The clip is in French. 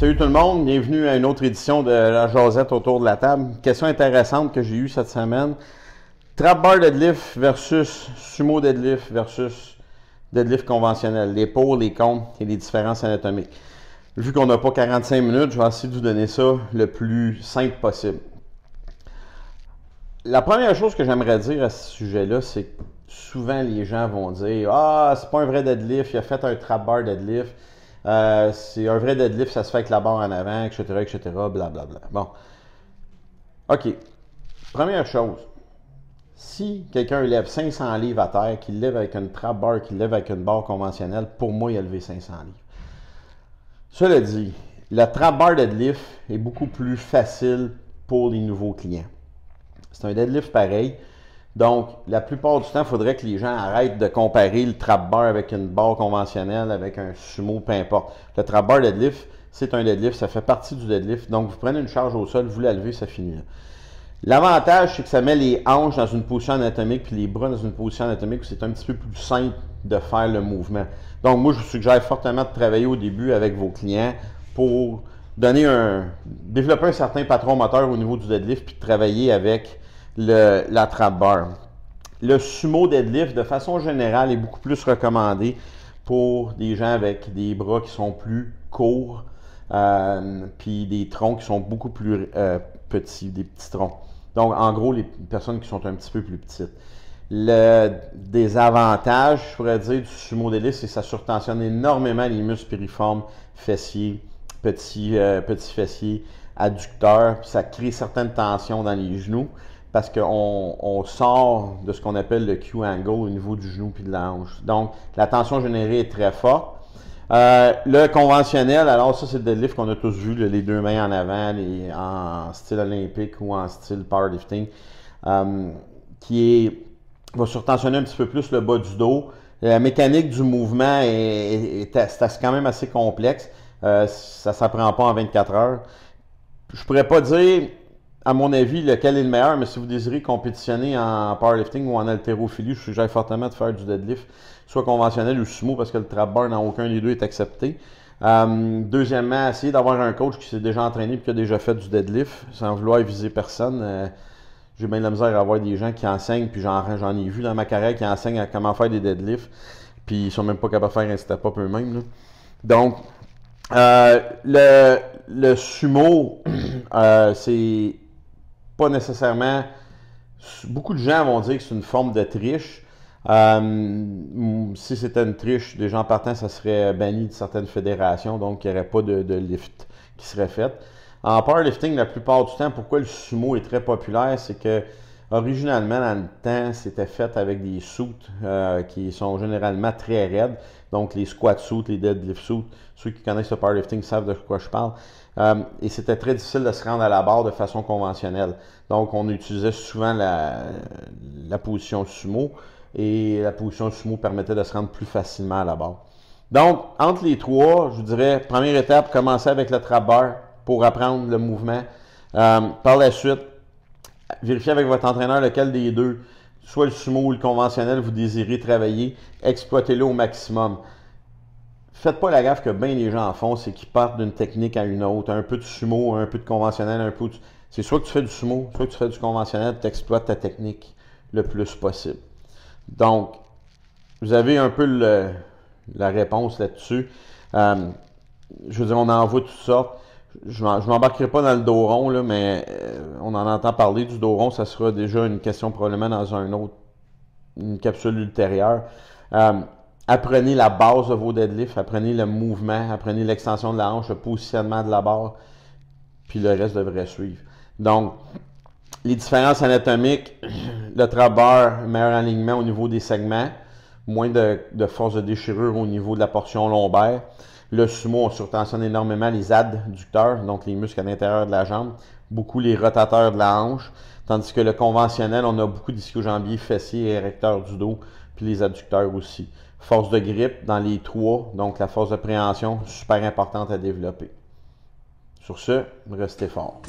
Salut tout le monde, bienvenue à une autre édition de la Josette autour de la table. Question intéressante que j'ai eue cette semaine. Trap bar deadlift versus sumo deadlift versus deadlift conventionnel. Les pour, les contre et les différences anatomiques. Vu qu'on n'a pas 45 minutes, je vais essayer de vous donner ça le plus simple possible. La première chose que j'aimerais dire à ce sujet-là, c'est que souvent les gens vont dire Ah, c'est pas un vrai deadlift, il a fait un trap bar deadlift. Euh, c'est un vrai deadlift, ça se fait avec la barre en avant, etc., etc., blablabla. Bon. OK. Première chose, si quelqu'un lève 500 livres à terre, qu'il lève avec une trap bar, qu'il lève avec une barre conventionnelle, pour moi, il a levé 500 livres. Cela dit, la trap bar deadlift est beaucoup plus facile pour les nouveaux clients. C'est un deadlift pareil. Donc, la plupart du temps, il faudrait que les gens arrêtent de comparer le trap bar avec une barre conventionnelle, avec un sumo, peu importe. Le trap bar deadlift, c'est un deadlift, ça fait partie du deadlift. Donc, vous prenez une charge au sol, vous la levez, ça finit L'avantage, c'est que ça met les hanches dans une position anatomique puis les bras dans une position anatomique où c'est un petit peu plus simple de faire le mouvement. Donc, moi, je vous suggère fortement de travailler au début avec vos clients pour donner un, développer un certain patron moteur au niveau du deadlift puis de travailler avec la trap bar. Le sumo deadlift, de façon générale, est beaucoup plus recommandé pour des gens avec des bras qui sont plus courts, euh, puis des troncs qui sont beaucoup plus euh, petits, des petits troncs. Donc, en gros, les personnes qui sont un petit peu plus petites. Le avantages, je pourrais dire, du sumo deadlift, c'est que ça surtensionne énormément les muscles piriformes, fessiers, petits, euh, petits fessiers, adducteurs, puis ça crée certaines tensions dans les genoux parce qu'on sort de ce qu'on appelle le Q-angle au niveau du genou puis de l'ange. Donc, la tension générée est très forte. Euh, le conventionnel, alors ça, c'est le deadlift qu'on a tous vu, les deux mains en avant, en style olympique ou en style powerlifting, euh, qui est, va surtensionner un petit peu plus le bas du dos. La mécanique du mouvement est, quand même assez complexe. Euh, ça ne s'apprend pas en 24 heures. Je ne pourrais pas dire à mon avis, lequel est le meilleur, mais si vous désirez compétitionner en powerlifting ou en haltérophilie, je suggère fortement de faire du deadlift, soit conventionnel ou sumo, parce que le trap bar dans aucun des deux est accepté. Euh, deuxièmement, essayer d'avoir un coach qui s'est déjà entraîné et qui a déjà fait du deadlift, sans vouloir viser personne. Euh, j'ai bien de la misère à avoir des gens qui enseignent, puis j'en ai vu dans ma carrière qui enseignent à comment faire des deadlifts, puis ils sont même pas capables de faire un step-up eux-mêmes. Donc, euh, le, sumo, euh, c'est nécessairement. Beaucoup de gens vont dire que c'est une forme de triche. Euh, si c'était une triche, des gens partant, ça serait banni de certaines fédérations, donc il n'y aurait pas de, de, lift qui serait fait. En powerlifting, la plupart du temps, pourquoi le sumo est très populaire, c'est que Originalement, dans le temps, c'était fait avec des soutes euh, qui sont généralement très raides. Donc, les squat suits, les deadlift suits. Ceux qui connaissent le powerlifting savent de quoi je parle. Euh, et c'était très difficile de se rendre à la barre de façon conventionnelle. Donc, on utilisait souvent la, la position sumo. Et la position sumo permettait de se rendre plus facilement à la barre. Donc, entre les trois, je dirais, première étape, commencer avec le trap bar pour apprendre le mouvement. Euh, par la suite, vérifiez avec votre entraîneur lequel des deux, soit le sumo ou le conventionnel, vous désirez travailler. Exploitez-le au maximum. Faites pas la gaffe que bien les gens en font, c'est qu'ils partent d'une technique à une autre. Un peu de sumo, un peu de conventionnel, un peu de... C'est soit que tu fais du sumo, soit que tu fais du conventionnel, tu exploites ta technique le plus possible. Donc, vous avez un peu la réponse là-dessus. Euh, je veux dire, on en voit toutes sortes je ne m'embarquerai pas dans le dos rond, là, mais euh, on en entend parler du dos rond. Ça sera déjà une question probablement dans un autre, une capsule ultérieure. Euh, apprenez la base de vos deadlifts, apprenez le mouvement, apprenez l'extension de la hanche, le positionnement de la barre, puis le reste devrait suivre. Donc, les différences anatomiques, le travail, meilleur alignement au niveau des segments, moins de, force de déchirure au niveau de la portion lombaire. Le sumo, on surtensionne énormément les adducteurs, donc les muscles à l'intérieur de la jambe, beaucoup les rotateurs de la hanche, tandis que le conventionnel, on a beaucoup d'ischio-jambiers, fessiers et recteurs du dos, puis les adducteurs aussi. Force de grippe dans les trois, donc la force de préhension, super importante à développer. Sur ce, restez fort!